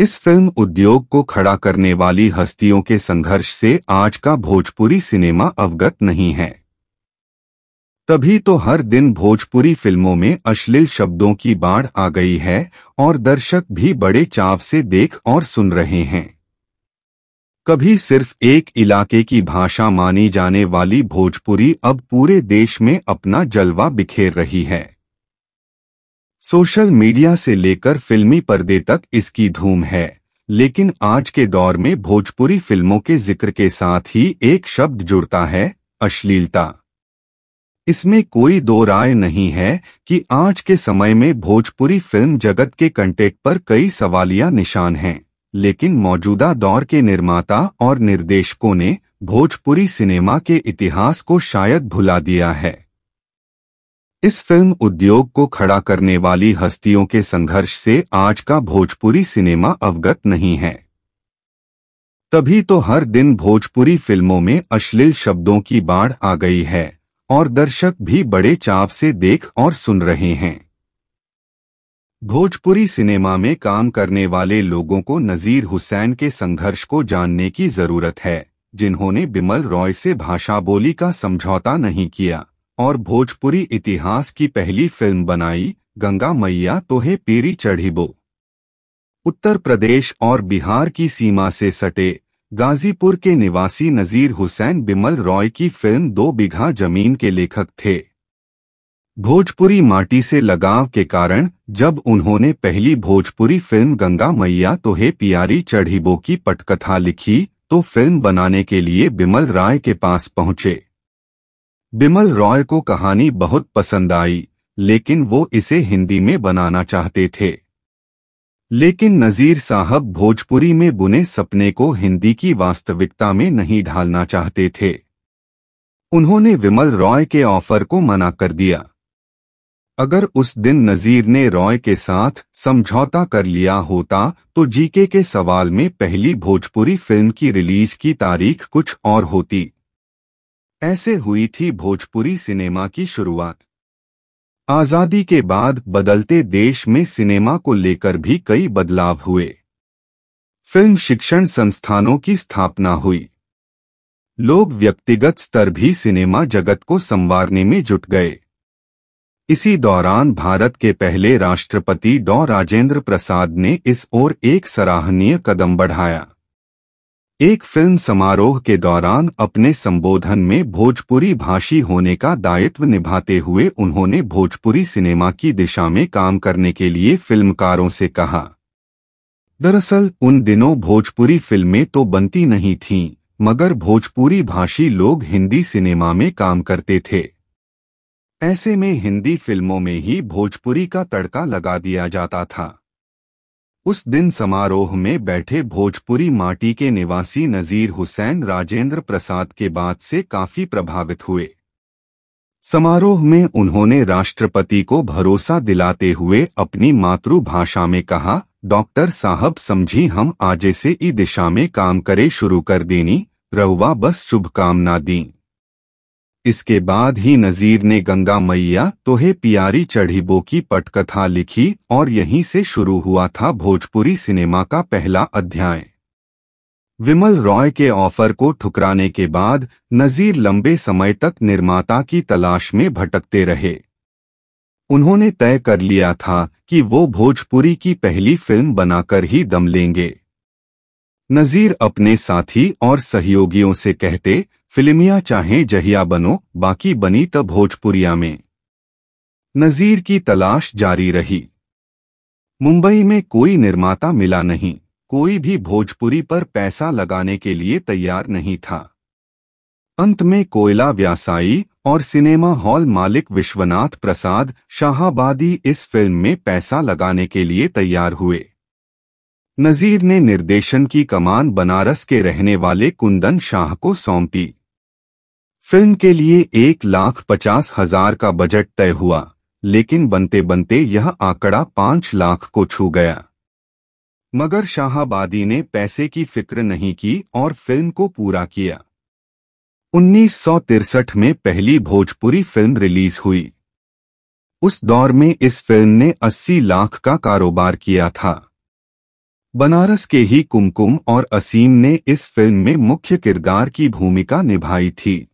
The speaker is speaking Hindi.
इस फिल्म उद्योग को खड़ा करने वाली हस्तियों के संघर्ष से आज का भोजपुरी सिनेमा अवगत नहीं है तभी तो हर दिन भोजपुरी फिल्मों में अश्लील शब्दों की बाढ़ आ गई है और दर्शक भी बड़े चाव से देख और सुन रहे हैं कभी सिर्फ एक इलाके की भाषा मानी जाने वाली भोजपुरी अब पूरे देश में अपना जलवा बिखेर रही है सोशल मीडिया से लेकर फिल्मी पर्दे तक इसकी धूम है लेकिन आज के दौर में भोजपुरी फिल्मों के जिक्र के साथ ही एक शब्द जुड़ता है अश्लीलता इसमें कोई दो राय नहीं है कि आज के समय में भोजपुरी फिल्म जगत के कंटेंट पर कई सवालिया निशान हैं लेकिन मौजूदा दौर के निर्माता और निर्देशकों ने भोजपुरी सिनेमा के इतिहास को शायद भुला दिया है इस फिल्म उद्योग को खड़ा करने वाली हस्तियों के संघर्ष से आज का भोजपुरी सिनेमा अवगत नहीं है तभी तो हर दिन भोजपुरी फिल्मों में अश्लील शब्दों की बाढ़ आ गई है और दर्शक भी बड़े चाव से देख और सुन रहे हैं भोजपुरी सिनेमा में काम करने वाले लोगों को नज़ीर हुसैन के संघर्ष को जानने की जरूरत है जिन्होंने बिमल रॉय से भाषा बोली का समझौता नहीं किया और भोजपुरी इतिहास की पहली फिल्म बनाई गंगा मैया तोहे पीरी चढ़ीबो उत्तर प्रदेश और बिहार की सीमा से सटे गाजीपुर के निवासी नजीर हुसैन बिमल रॉय की फिल्म दो बिघा जमीन के लेखक थे भोजपुरी माटी से लगाव के कारण जब उन्होंने पहली भोजपुरी फिल्म गंगा मैया तोहे प्यारी चढ़ीबो की पटकथा लिखी तो फिल्म बनाने के लिए बिमल राय के पास पहुंचे बिमल रॉय को कहानी बहुत पसंद आई लेकिन वो इसे हिंदी में बनाना चाहते थे लेकिन नज़ीर साहब भोजपुरी में बुने सपने को हिंदी की वास्तविकता में नहीं ढालना चाहते थे उन्होंने विमल रॉय के ऑफर को मना कर दिया अगर उस दिन नज़ीर ने रॉय के साथ समझौता कर लिया होता तो जीके के सवाल में पहली भोजपुरी फिल्म की रिलीज की तारीख कुछ और होती ऐसे हुई थी भोजपुरी सिनेमा की शुरुआत आज़ादी के बाद बदलते देश में सिनेमा को लेकर भी कई बदलाव हुए फिल्म शिक्षण संस्थानों की स्थापना हुई लोग व्यक्तिगत स्तर भी सिनेमा जगत को संवारने में जुट गए इसी दौरान भारत के पहले राष्ट्रपति डॉ राजेंद्र प्रसाद ने इस ओर एक सराहनीय कदम बढ़ाया एक फिल्म समारोह के दौरान अपने संबोधन में भोजपुरी भाषी होने का दायित्व निभाते हुए उन्होंने भोजपुरी सिनेमा की दिशा में काम करने के लिए फिल्मकारों से कहा दरअसल उन दिनों भोजपुरी फिल्में तो बनती नहीं थीं, मगर भोजपुरी भाषी लोग हिंदी सिनेमा में काम करते थे ऐसे में हिंदी फिल्मों में ही भोजपुरी का तड़का लगा दिया जाता था उस दिन समारोह में बैठे भोजपुरी माटी के निवासी नजीर हुसैन राजेंद्र प्रसाद के बाद से काफी प्रभावित हुए समारोह में उन्होंने राष्ट्रपति को भरोसा दिलाते हुए अपनी मातृभाषा में कहा डॉक्टर साहब समझी हम आजे से ई दिशा में काम करे शुरू कर देनी रहुआ बस शुभकामना दी इसके बाद ही नज़ीर ने गंगा मैया तोहे प्यारी चढ़ीबो की पटकथा लिखी और यहीं से शुरू हुआ था भोजपुरी सिनेमा का पहला अध्याय विमल रॉय के ऑफर को ठुकराने के बाद नज़ीर लंबे समय तक निर्माता की तलाश में भटकते रहे उन्होंने तय कर लिया था कि वो भोजपुरी की पहली फिल्म बनाकर ही दम लेंगे नज़ीर अपने साथी और सहयोगियों से कहते फिल्मिया चाहें जहिया बनो बाकी बनी तब भोजपुरिया में नज़ीर की तलाश जारी रही मुंबई में कोई निर्माता मिला नहीं कोई भी भोजपुरी पर पैसा लगाने के लिए तैयार नहीं था अंत में कोयला व्यासायी और सिनेमा हॉल मालिक विश्वनाथ प्रसाद शाहबादी इस फिल्म में पैसा लगाने के लिए तैयार हुए नज़ीर ने निर्देशन की कमान बनारस के रहने वाले कुंदन शाह को सौंपी फिल्म के लिए एक लाख पचास हजार का बजट तय हुआ लेकिन बनते बनते यह आंकड़ा पांच लाख को छू गया मगर शाहबादी ने पैसे की फिक्र नहीं की और फिल्म को पूरा किया उन्नीस में पहली भोजपुरी फिल्म रिलीज हुई उस दौर में इस फिल्म ने 80 लाख का कारोबार किया था बनारस के ही कुमकुम और असीम ने इस फिल्म में मुख्य किरदार की भूमिका निभाई थी